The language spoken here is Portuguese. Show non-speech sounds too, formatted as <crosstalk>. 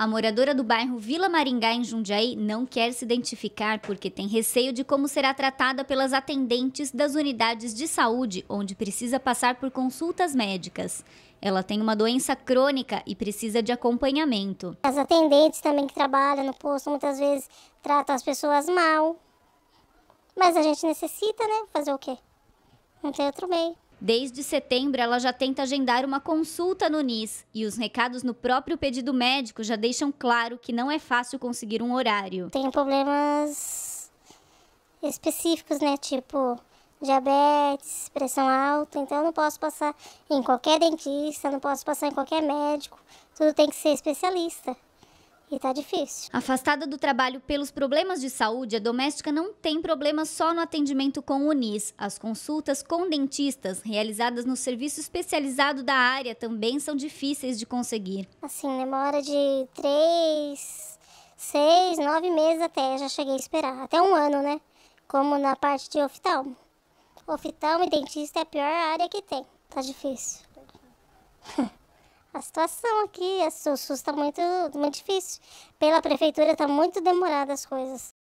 A moradora do bairro Vila Maringá, em Jundiaí, não quer se identificar porque tem receio de como será tratada pelas atendentes das unidades de saúde, onde precisa passar por consultas médicas. Ela tem uma doença crônica e precisa de acompanhamento. As atendentes também que trabalham no posto muitas vezes tratam as pessoas mal. Mas a gente necessita, né? Fazer o quê? Não tem outro meio. Desde setembro, ela já tenta agendar uma consulta no NIS e os recados no próprio pedido médico já deixam claro que não é fácil conseguir um horário. Tem problemas específicos, né? Tipo, diabetes, pressão alta, então eu não posso passar em qualquer dentista, não posso passar em qualquer médico, tudo tem que ser especialista. E tá difícil. Afastada do trabalho pelos problemas de saúde, a doméstica não tem problema só no atendimento com o NIS. As consultas com dentistas, realizadas no serviço especializado da área, também são difíceis de conseguir. Assim, demora de três, seis, nove meses até. Já cheguei a esperar. Até um ano, né? Como na parte de oftalmo. Oftalmo e dentista é a pior área que tem. Tá difícil. <laughs> a situação aqui, o SUS está muito, muito difícil. Pela prefeitura está muito demorada as coisas.